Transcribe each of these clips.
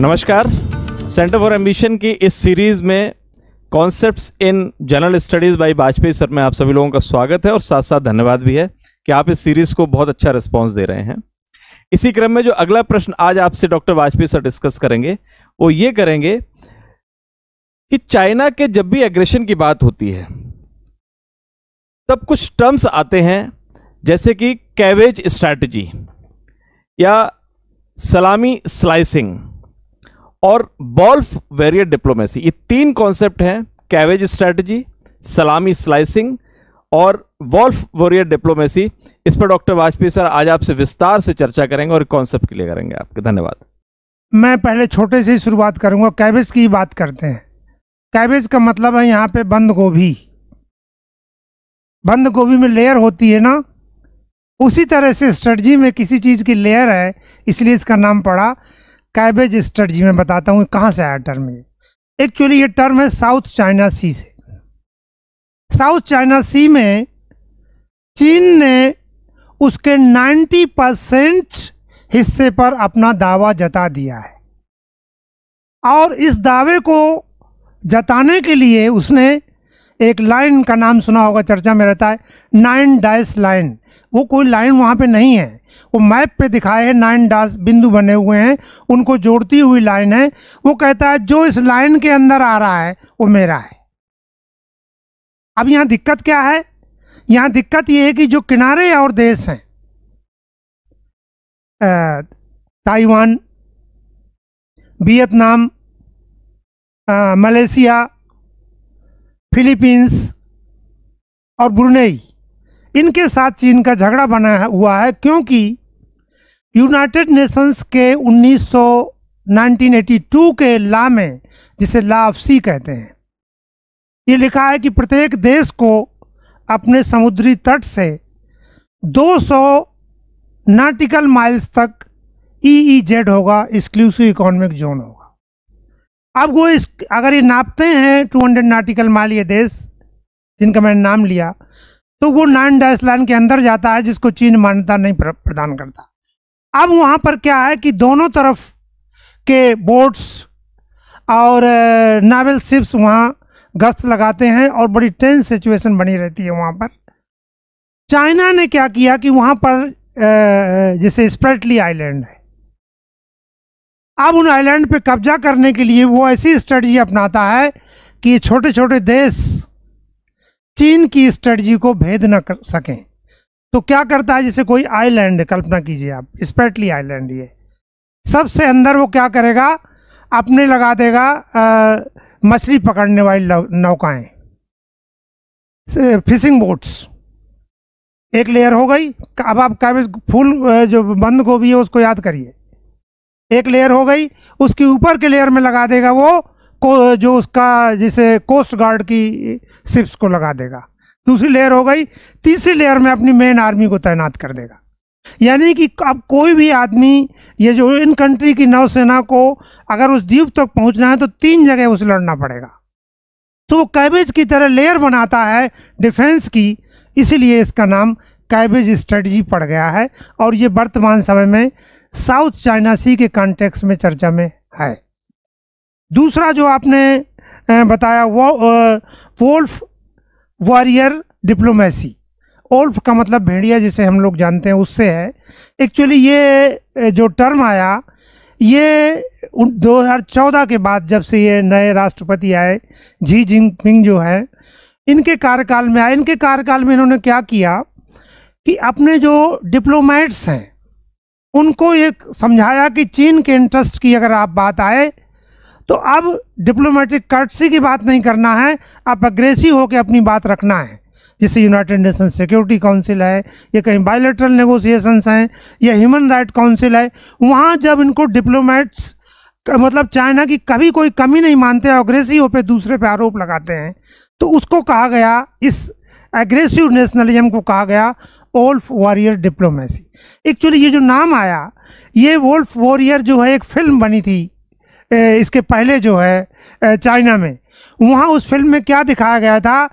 नमस्कार centre for ambition की इस सीरीज़ में concepts in general studies by Vajpayee sir में आप सभी लोगों का स्वागत है और साथ साथ धन्यवाद भी है कि आप इस सीरीज़ को बहुत अच्छा रिस्पॉन्स दे रहे हैं इसी क्रम में जो अगला प्रश्न आज आपसे डॉक्टर वाजपेयी सर डिस्कस करेंगे वो ये करेंगे कि चाइना के जब भी एग्रेशन की बात होती है तब कुछ टर्म्स आते हैं जैसे कि कैवेज स्ट्रैटेजी या सलामी स्लाइसिंग और बॉल्फ वेरियर डिप्लोमेसी ये तीन कॉन्सेप्ट हैं कैवेज स्ट्रेटजी सलामी स्लाइसिंग और वॉल्फ वॉरियर डिप्लोमेसी इस पर डॉक्टर वाजपेयी सर आज आपसे विस्तार से चर्चा करेंगे और कॉन्सेप्ट के लिए करेंगे आपके धन्यवाद मैं पहले छोटे से शुरुआत करूंगा कैबेज की बात करते हैं कैबेज का मतलब है यहाँ पे बंद गोभी बंद गोभी में लेयर होती है ना उसी तरह से स्ट्रेटजी में किसी चीज़ की लेयर है इसलिए इसका नाम पड़ा कैबेज स्ट्रेटजी में बताता हूँ कहाँ से आया टर्म ये एक्चुअली ये टर्म है साउथ चाइना सी से साउथ चाइना सी में चीन ने उसके 90 परसेंट हिस्से पर अपना दावा जता दिया है और इस दावे को जताने के लिए उसने एक लाइन का नाम सुना होगा चर्चा में रहता है नाइन डाइस लाइन वो कोई लाइन वहाँ पे नहीं है वो मैप पे दिखाए हैं नाइन डास बिंदु बने हुए हैं उनको जोड़ती हुई लाइन है वो कहता है जो इस लाइन के अंदर आ रहा है वो मेरा है अब यहाँ दिक्कत क्या है यहाँ दिक्कत ये है कि जो किनारे और देश हैं ताइवान वियतनाम मलेशिया फिलीपींस और ब्रुनेई इनके साथ चीन का झगड़ा बना हुआ है क्योंकि यूनाइटेड नेशंस के 1982 के ला में जिसे ला ऑफ सी कहते हैं ये लिखा है कि प्रत्येक देश को अपने समुद्री तट से 200 नाटिकल माइल्स तक ई ई जेड होगा एक्सक्लूसिव इकोनॉमिक जोन होगा अब वो इस अगर ये नापते हैं 200 नाटिकल माइल ये देश जिनका मैंने नाम लिया तो वो नाइन डैश लाइन के अंदर जाता है जिसको चीन मान्यता नहीं प्रदान करता अब वहाँ पर क्या है कि दोनों तरफ के बोट्स और नावल शिप्स वहाँ गश्त लगाते हैं और बड़ी टेंस सिचुएशन बनी रहती है वहाँ पर चाइना ने क्या किया कि वहाँ पर जैसे स्प्रेटली आइलैंड है अब उन आइलैंड पे कब्जा करने के लिए वो ऐसी स्ट्रेटजी अपनाता है कि छोटे छोटे देश चीन की स्ट्रेटजी को भेद न कर सकें तो क्या करता है जैसे कोई आइलैंड कल्पना कीजिए आप स्पेटली आइलैंड ये सबसे अंदर वो क्या करेगा अपने लगा देगा मछली पकड़ने वाली नौकाएं फिशिंग बोट्स एक लेयर हो गई अब आप काबिज फूल जो बंद गोभी है उसको याद करिए एक लेयर हो गई उसके ऊपर के लेयर में लगा देगा वो को जो उसका जैसे कोस्ट गार्ड की शिप्स को लगा देगा दूसरी लेयर हो गई तीसरी लेयर में अपनी मेन आर्मी को तैनात कर देगा यानी कि अब कोई भी आदमी ये जो इन कंट्री की नौसेना को अगर उस द्वीप तक पहुंचना है तो तीन जगह उसे लड़ना पड़ेगा तो वो कैबेज की तरह लेयर बनाता है डिफेंस की इसीलिए इसका नाम कैबेज स्ट्रेटजी पड़ गया है और ये वर्तमान समय में साउथ चाइना सी के कॉन्टेक्स्ट में चर्चा में है दूसरा जो आपने बताया वो वोल्फ वॉरियर डिप्लोमेसी ओल्फ का मतलब भेड़िया जिसे हम लोग जानते हैं उससे है एक्चुअली ये जो टर्म आया ये 2014 के बाद जब से ये नए राष्ट्रपति आए जी जिनपिंग जो है इनके कार्यकाल में आए इनके कार्यकाल में इन्होंने क्या किया कि अपने जो डिप्लोमेट्स हैं उनको ये समझाया कि चीन के इंटरेस्ट की अगर आप बात आए तो अब डिप्लोमेटिक कर्टसी की बात नहीं करना है अब अग्रेसिव होकर अपनी बात रखना है जैसे यूनाइटेड नेशन सिक्योरिटी काउंसिल है ये कहीं बायोलेटरल नेगोशिएशंस हैं या ह्यूमन राइट काउंसिल है वहाँ जब इनको डिप्लोमेट्स मतलब चाइना की कभी कोई कमी नहीं मानते हैं अग्रेसिव पे दूसरे पे आरोप लगाते हैं तो उसको कहा गया इस एग्रेसिव नेशनलिज्म को कहा गया ओल्फ वॉरियर डिप्लोमेसी एक्चुअली ये जो नाम आया ये वोल्फ वॉरियर जो है एक फिल्म बनी थी इसके पहले जो है चाइना में वहाँ उस फिल्म में क्या दिखाया गया था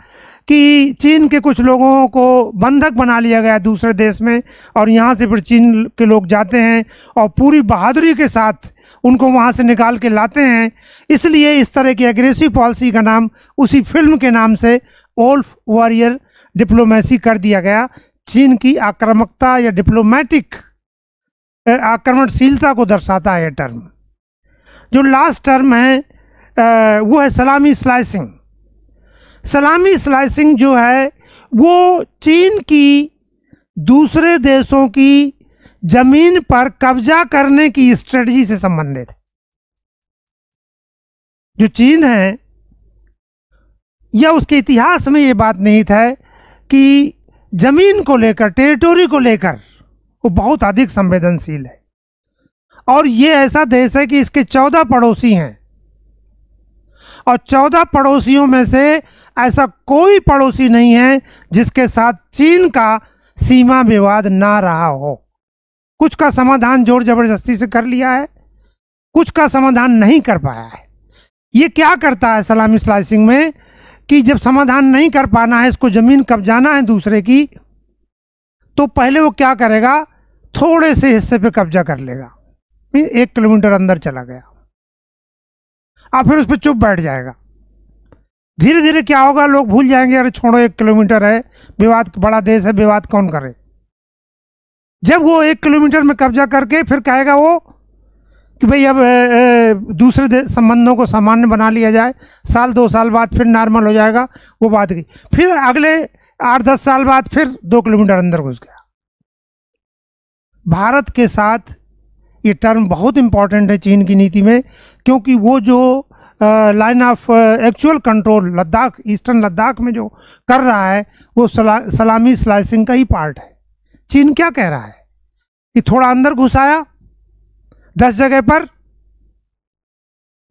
कि चीन के कुछ लोगों को बंधक बना लिया गया दूसरे देश में और यहाँ से फिर चीन के लोग जाते हैं और पूरी बहादुरी के साथ उनको वहाँ से निकाल के लाते हैं इसलिए इस तरह की एग्रेसिव पॉलिसी का नाम उसी फिल्म के नाम से ओल्फ वॉरियर डिप्लोमेसी कर दिया गया चीन की आक्रामकता या डिप्लोमेटिक आक्रमणशीलता को दर्शाता है यह टर्म जो लास्ट टर्म है वो है सलामी स्लाइसिंग सलामी स्लाइसिंग जो है वो चीन की दूसरे देशों की ज़मीन पर कब्जा करने की स्ट्रेटजी से संबंधित है जो चीन है या उसके इतिहास में ये बात नहीं था कि ज़मीन को लेकर टेरिटोरी को लेकर वो बहुत अधिक संवेदनशील है और ये ऐसा देश है कि इसके चौदह पड़ोसी हैं और चौदह पड़ोसियों में से ऐसा कोई पड़ोसी नहीं है जिसके साथ चीन का सीमा विवाद ना रहा हो कुछ का समाधान जोर जबरदस्ती से कर लिया है कुछ का समाधान नहीं कर पाया है ये क्या करता है सलामी स्लाइसिंग में कि जब समाधान नहीं कर पाना है इसको ज़मीन कब्जाना है दूसरे की तो पहले वो क्या करेगा थोड़े से हिस्से पे कब्जा कर लेगा मीन एक किलोमीटर अंदर चला गया आप फिर उस पर चुप बैठ जाएगा धीरे धीरे क्या होगा लोग भूल जाएंगे अरे छोड़ो एक किलोमीटर है विवाद बड़ा देश है विवाद कौन करे जब वो एक किलोमीटर में कब्जा करके फिर कहेगा वो कि भाई अब ए, ए, दूसरे संबंधों को सामान्य बना लिया जाए साल दो साल बाद फिर नॉर्मल हो जाएगा वो बात की फिर अगले आठ दस साल बाद फिर दो किलोमीटर अंदर घुस गया भारत के साथ ये टर्म बहुत इम्पॉर्टेंट है चीन की नीति में क्योंकि वो जो line of actual control Ladakh eastern Ladakh में जो कर रहा है वो सला, सलामी स्लाइसिंग का ही पार्ट है चीन क्या कह रहा है कि थोड़ा अंदर घुसाया दस जगह पर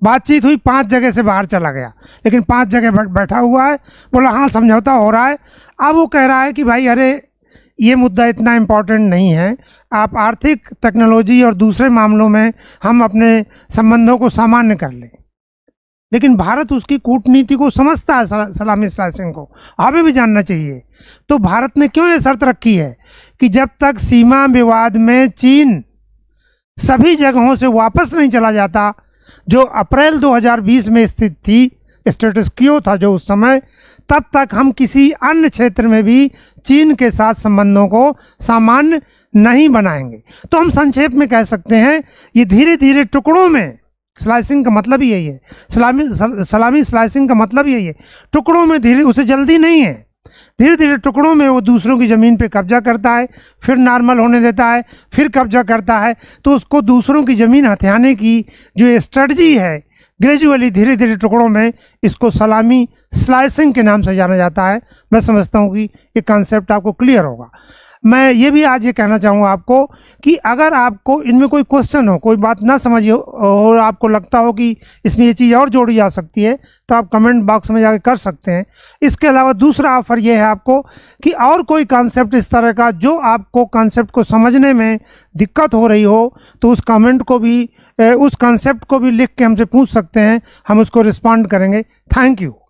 बातचीत हुई पांच जगह से बाहर चला गया लेकिन पांच जगह बैठा हुआ है बोला हाँ समझौता हो रहा है अब वो कह रहा है कि भाई अरे ये मुद्दा इतना इम्पॉर्टेंट नहीं है आप आर्थिक टेक्नोलॉजी और दूसरे मामलों में हम अपने संबंधों को सामान्य कर लें लेकिन भारत उसकी कूटनीति को समझता है सलामी सलाह सिंह को हमें भी जानना चाहिए तो भारत ने क्यों ये शर्त रखी है कि जब तक सीमा विवाद में चीन सभी जगहों से वापस नहीं चला जाता जो अप्रैल 2020 में स्थित थी स्टेटस क्यों था जो उस समय तब तक हम किसी अन्य क्षेत्र में भी चीन के साथ संबंधों को सामान्य नहीं बनाएंगे तो हम संक्षेप में कह सकते हैं ये धीरे धीरे टुकड़ों में स्लाइसिंग का मतलब यही है सलामी सलामी स्लाइसिंग का मतलब यही है टुकड़ों में धीरे उसे जल्दी नहीं है धीरे धीरे टुकड़ों में वो दूसरों की ज़मीन पे कब्जा करता है फिर नॉर्मल होने देता है फिर कब्जा करता है तो उसको दूसरों की ज़मीन हथियाने की जो स्ट्रेटजी है ग्रेजुअली धीरे धीरे टुकड़ों में इसको सलामी स्लाइसिंग के नाम से जाना जाता है मैं समझता हूँ कि ये कॉन्सेप्ट आपको क्लियर होगा मैं ये भी आज ये कहना चाहूँगा आपको कि अगर आपको इनमें कोई क्वेश्चन हो कोई बात ना समझ और आपको लगता हो कि इसमें ये चीज़ और जोड़ी जा सकती है तो आप कमेंट बॉक्स में जाकर कर सकते हैं इसके अलावा दूसरा ऑफर ये है आपको कि और कोई कॉन्सेप्ट इस तरह का जो आपको कॉन्सेप्ट को समझने में दिक्कत हो रही हो तो उस कमेंट को भी उस कॉन्सेप्ट को भी लिख के हमसे पूछ सकते हैं हम उसको रिस्पॉन्ड करेंगे थैंक यू